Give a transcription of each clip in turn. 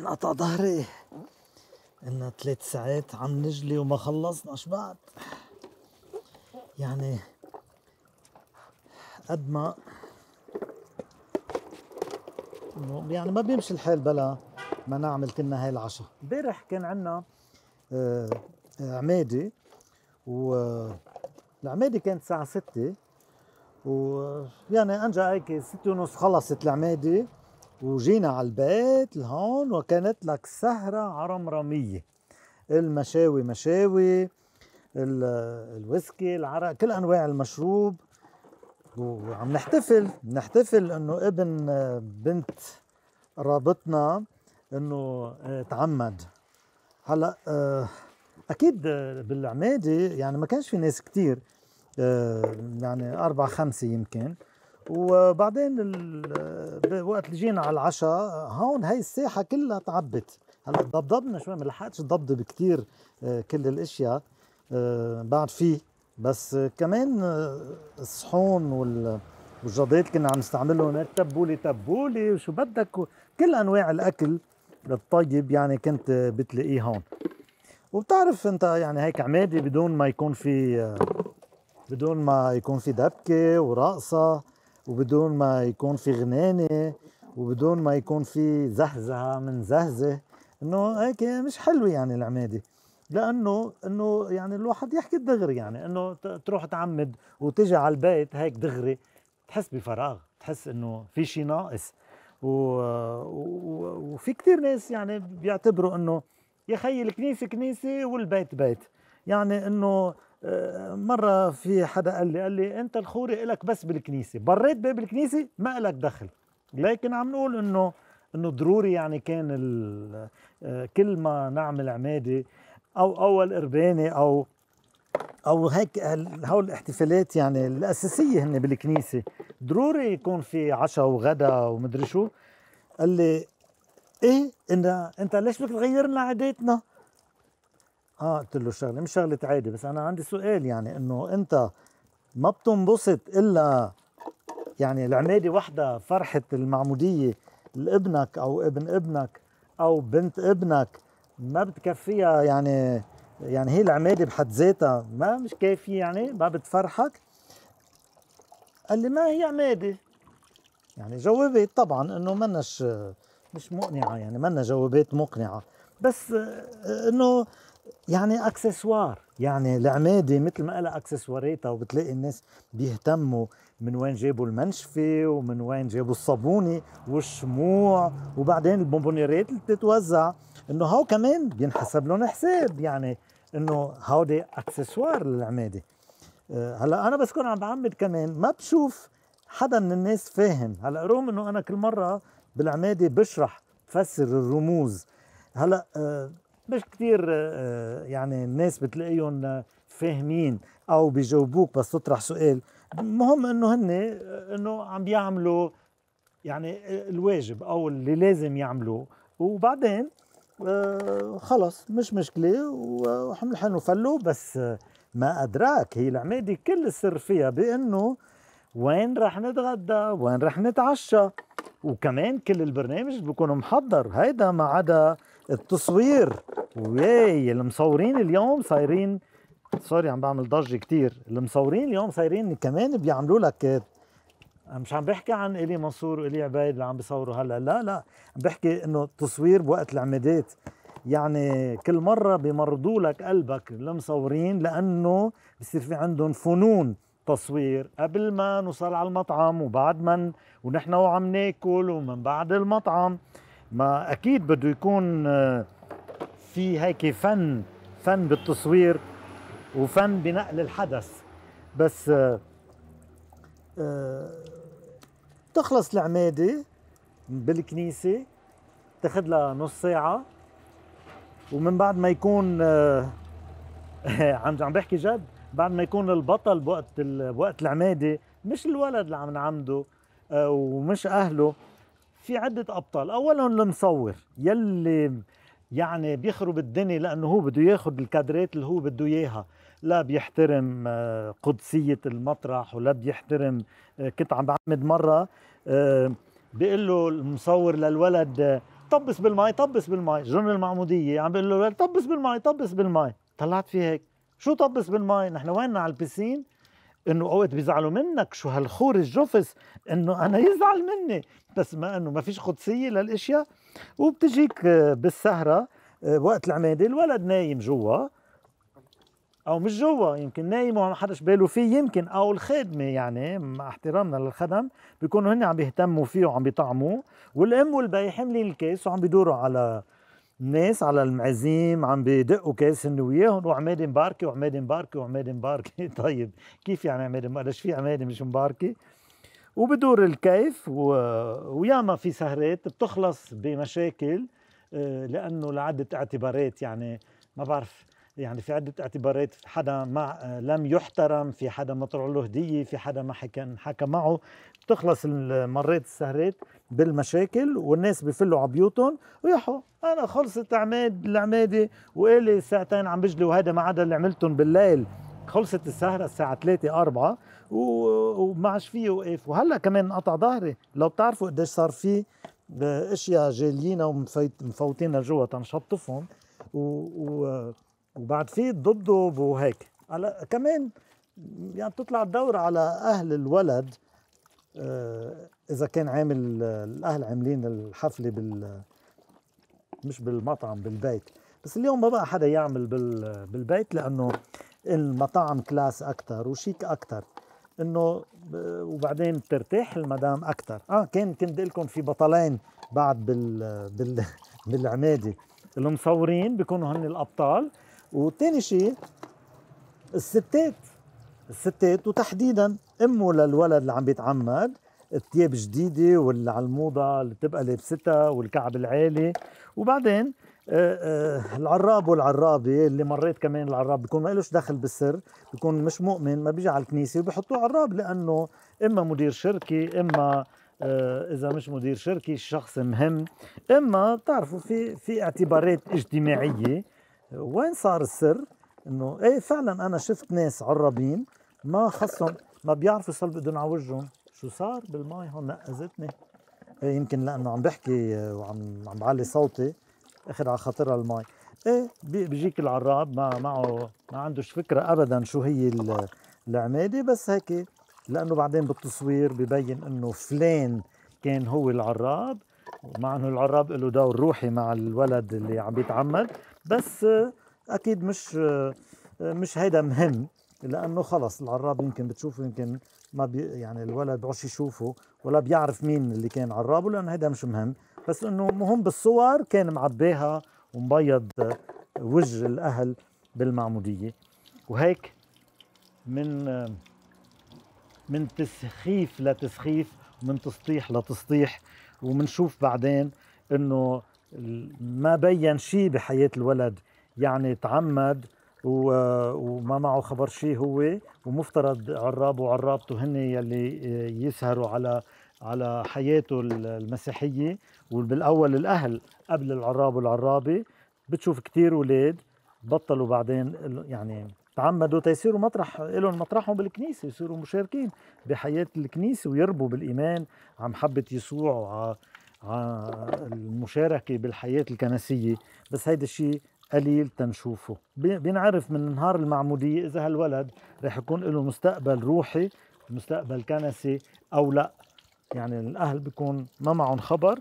انقطع ظهري انه ثلاث ساعات عم نجلي وما خلصنا شبعت يعني قد ما يعني ما بيمشي الحال بلا ما نعمل كنا هاي العشاء امبارح كان عندنا آه، آه، عمادي آه، العمادي كانت الساعة 6 ويعني انجا هيك 6 ونص خلصت العمادي وجينا على البيت لهون وكانت لك سهرة عرمرمية المشاوي مشاوي الويسكي العرق كل أنواع المشروب وعم نحتفل نحتفل انه ابن بنت رابطنا انه آه، تعمد هلا آه، اكيد آه، بالعماده يعني ما كانش في ناس كتير يعني اربع خمسة يمكن وبعدين وقت اللي جينا على العشاء هون هي الساحه كلها تعبت هلا ضبضبنا شوي ما لحقتش ضبضب كثير آه، كل الاشياء آه، بعد في بس كمان آه، الصحون والجضيت كنا عم نستعملهم تبولي تبولي وشو بدك كل انواع الاكل الطيب يعني كنت بتلاقيه هون وبتعرف انت يعني هيك عمادي بدون ما يكون في بدون ما يكون في دبكه ورقصه وبدون ما يكون في غنانه وبدون ما يكون في زهزه من زهزه انه هيك مش حلو يعني العماده لانه انه يعني الواحد يحكي الدغري يعني انه تروح تعمد وتجي على البيت هيك دغري تحس بفراغ تحس انه في شيء ناقص و... و... وفي كثير ناس يعني بيعتبروا انه يا خي الكنيسه كنيسه والبيت بيت يعني انه مرة في حدا قال لي قال لي أنت الخوري إلك بس بالكنيسة بريت باب الكنيسة ما إلك دخل لكن عم نقول إنه إنه ضروري يعني كان آه، كل ما نعمل عمادة أو أول قربانة أو أو هيك هول الاحتفالات يعني الأساسية هن بالكنيسة ضروري يكون في عشاء وغدا ومدري شو قال لي إيه إنت أنت ليش بدك تغير لنا عاداتنا؟ اه قلت له شغله مش شغله عادي بس انا عندي سؤال يعني انه انت ما بتنبسط الا يعني العماده وحده فرحه المعموديه لابنك او ابن ابنك او بنت ابنك ما بتكفيها يعني يعني هي العماده بحد ذاتها ما مش كافيه يعني ما بتفرحك قال لي ما هي عماده يعني جوابي طبعا انه منش مش مقنعه يعني منا جوابات مقنعه بس انه يعني اكسسوار يعني العماده مثل ما لها اكسسواراتها وبتلاقي الناس بيهتموا من وين جابوا المنشفه ومن وين جابوا الصابونه والشموع وبعدين البونبونيرات اللي بتتوزع انه هو كمان بينحسب لهم حساب يعني انه هودي اكسسوار للعماده آه، هلا انا بس كون عم بعمد كمان ما بشوف حدا من الناس فاهم هلا رغم انه انا كل مره بالعماده بشرح بفسر الرموز هلا آه، مش كثير آه، يعني الناس بتلاقيهم آه، فاهمين او بيجاوبوك بس تطرح سؤال المهم انه هن آه، انه عم بيعملوا يعني الواجب او اللي لازم يعملوه وبعدين خلص مش مشكله وحمل حنو فلو بس ما ادراك هي العماده كل السر فيها بانه وين رح نتغدى وين رح نتعشى وكمان كل البرنامج بيكون محضر هيدا ما عدا التصوير وياي المصورين اليوم صايرين سوري عم بعمل ضجه كثير المصورين اليوم صايرين كمان بيعملوا لك مش عم بحكي عن الي منصور والي عبيد اللي عم بيصوروا هلا لا لا عم بحكي انه التصوير بوقت العمادات يعني كل مره بمرضوا لك قلبك المصورين لانه بصير في عندهم فنون تصوير قبل ما نوصل على المطعم وبعد ما ونحن وعم ناكل ومن بعد المطعم ما اكيد بده يكون آه في هيك فن فن بالتصوير وفن بنقل الحدث بس آه، آه، تخلص العمادة بالكنيسة تاخذ لها نص ساعة ومن بعد ما يكون آه، عم عم بحكي جد بعد ما يكون البطل بوقت بوقت العمادة مش الولد اللي عم نعمده ومش أهله في عدة أبطال أولهم المصور يلي يعني بيخرب الدنيا لانه هو بده ياخذ الكادرات اللي هو بده اياها لا بيحترم آه، قدسيه المطرح ولا بيحترم آه، كنت عم بعمد مره آه، بيقول له المصور للولد طبس بالماي طبس بالماي جن المعموديه عم بيقول له طبس بالماي طبس بالماي طلعت فيه هيك شو طبس بالماي نحن وين على البسين انه اوقات بيزعلوا منك شو هالخور الجفس انه انا يزعل مني بس ما انه ما فيش قدسيه للاشياء وبتجيك آه، بالسهره آه، وقت العماده الولد نايم جوا او مش جوا يمكن نايم وما حدش باله فيه يمكن او الخادمه يعني مع احترامنا للخدم بيكونوا هن عم بيهتموا فيه وعم بيطعموه والام والبي حاملين الكيس وعم بيدوروا على ناس على المعازيم عم بيدقوا كاس هن وياهم وعماد مباركي وعماد مباركي وعماد مباركي طيب كيف يعني عماد مباركي ليش في عماد مش مباركي وبدور الكيف و... وياما في سهرات بتخلص بمشاكل آه، لانه لعده اعتبارات يعني ما بعرف يعني في عدة اعتبارات في حدا ما آه، لم يحترم في حدا ما طلع له هدية في حدا ما حكى حكى معه بتخلص المرات السهرات بالمشاكل والناس بفلوا على بيوتهم ويحوا انا خلصت عماد العماده وقالي ساعتين عم بجلي وهذا ما عدا اللي عملتهم بالليل خلصت السهره الساعه 3 4 وما عادش فيه وقف وهلا كمان انقطع ظهري لو بتعرفوا قديش صار في آه، اشياء جالينا ومفوتينا جوا تنشطفهم و... و... وبعد في الضبضب وهيك على كمان يعني تطلع الدورة على أهل الولد آه، إذا كان عامل الأهل عاملين الحفلة بال مش بالمطعم بالبيت بس اليوم ما بقى حدا يعمل بال بالبيت لأنه المطاعم كلاس أكتر وشيك أكتر انه وبعدين بترتاح المدام اكثر اه كان كنت لكم في بطلين بعد بال بال بالعماده المصورين بيكونوا هن الابطال وثاني شيء الستات الستات وتحديدا امه للولد اللي عم بيتعمد الثياب جديدة واللي على الموضة اللي بتبقى لابستها والكعب العالي وبعدين آه، آه، العراب والعرابة اللي مريت كمان العراب بيكون ما إلوش دخل بالسر بيكون مش مؤمن ما بيجي على الكنيسة وبيحطوه عراب لأنه إما مدير شركة إما آه، إذا مش مدير شركة شخص مهم إما تعرفوا في في اعتبارات اجتماعية وين صار السر انه ايه فعلا انا شفت ناس عرابين ما خصهم ما بيعرفوا صار بدهم على وجههم شو صار بالماي هون نقزتني إيه يمكن لانه عم بحكي وعم عم بعلي صوتي اخذ على خاطرها المي ايه بيجيك العراب ما معه ما عندوش فكره ابدا شو هي العماده بس هيك لانه بعدين بالتصوير ببين انه فلان كان هو العراب مع انه العراب له دور روحي مع الولد اللي عم بيتعمد بس اكيد مش مش هيدا مهم لانه خلص العراب يمكن بتشوفه يمكن ما بي يعني الولد بعش يشوفه ولا بيعرف مين اللي كان عرابه لانه هيدا مش مهم بس انه مهم بالصور كان معبيها ومبيض وجه الاهل بالمعموديه وهيك من من تسخيف لتسخيف ومن تسطيح لتسطيح ومنشوف بعدين انه ما بين شيء بحياة الولد يعني تعمد وما معه خبر شيء هو ومفترض عرابه وعرابته هن يلي يسهروا على على حياته المسيحية وبالأول الأهل قبل العراب والعرابة بتشوف كتير ولاد بطلوا بعدين يعني تعمدوا تيصيروا مطرح لهم مطرحهم بالكنيسة يصيروا مشاركين بحياة الكنيسة ويربوا بالإيمان عم حبة يسوع المشاركة بالحياة الكنسية بس هيدا الشيء قليل تنشوفه بينعرف من نهار المعمودية إذا هالولد رح يكون له مستقبل روحي مستقبل كنسي أو لا يعني الأهل بيكون ما معهم خبر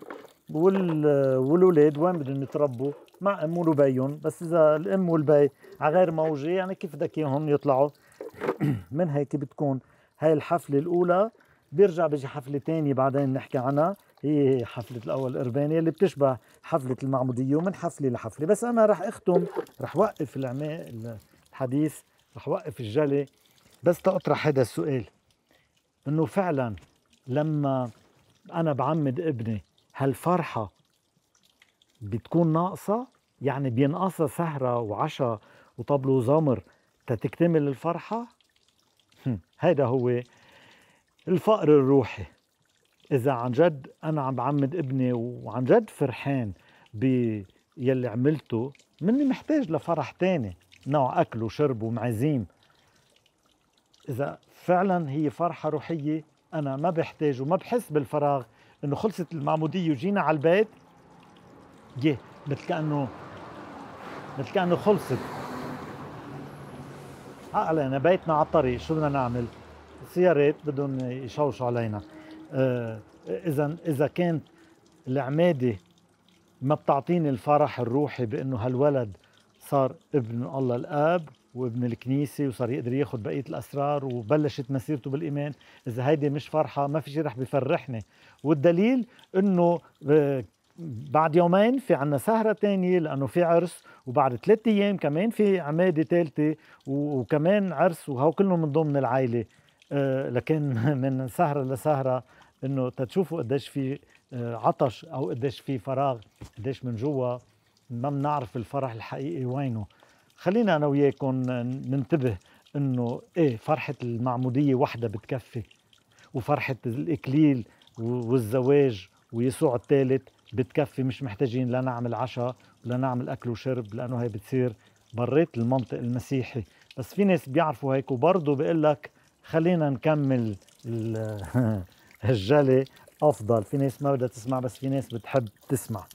والولاد وين بدهم يتربوا مع أم وبيهم بس إذا الأم والبي على غير موجة يعني كيف بدك إياهم يطلعوا من هيك بتكون هاي الحفلة الأولى بيرجع بيجي حفلة تانية بعدين نحكي عنها هي إيه، حفلة الأول الأربانية اللي بتشبه حفلة المعمودية ومن حفلة لحفلة بس أنا رح أختم رح وقف الحديث رح وقف الجلي بس تأطرح هذا السؤال إنه فعلا لما أنا بعمد ابني هالفرحة بتكون ناقصة يعني بينقصها سهرة وعشاء وطبل وزمر تتكتمل الفرحة هيدا هو الفقر الروحي اذا عن جد انا عم بعمد ابني وعن جد فرحان بيلي عملته مني محتاج لفرح تاني نوع اكل وشرب ومعازيم اذا فعلا هي فرحه روحيه انا ما بحتاج وما بحس بالفراغ انه خلصت المعموديه وجينا على البيت جه مثل كانه مثل كانه خلصت عقلنا بيتنا على الطريق شو بدنا نعمل سيارات بدهم يشوشوا علينا اذا اذا كانت العماده ما بتعطيني الفرح الروحي بانه هالولد صار ابن الله الاب وابن الكنيسه وصار يقدر ياخذ بقيه الاسرار وبلشت مسيرته بالايمان، اذا هيدي مش فرحه ما في شيء رح بفرحني، والدليل انه آه، بعد يومين في عنا سهرة تانية لأنه في عرس وبعد ثلاثة أيام كمان في عمادة ثالثة وكمان عرس وهو كلهم من ضمن العائلة آه، لكن من سهره لسهره انه تتشوفوا قديش في آه، عطش او قديش في فراغ قديش من جوا ما بنعرف الفرح الحقيقي وينه خلينا انا وياكم ننتبه انه ايه فرحه المعموديه وحده بتكفي وفرحه الاكليل والزواج ويسوع الثالث بتكفي مش محتاجين لا نعمل عشاء ولا نعمل اكل وشرب لانه هي بتصير بريت المنطق المسيحي بس في ناس بيعرفوا هيك وبرضه بيقول لك خلينا نكمل الجلي افضل في ناس ما بدها تسمع بس في ناس بتحب تسمع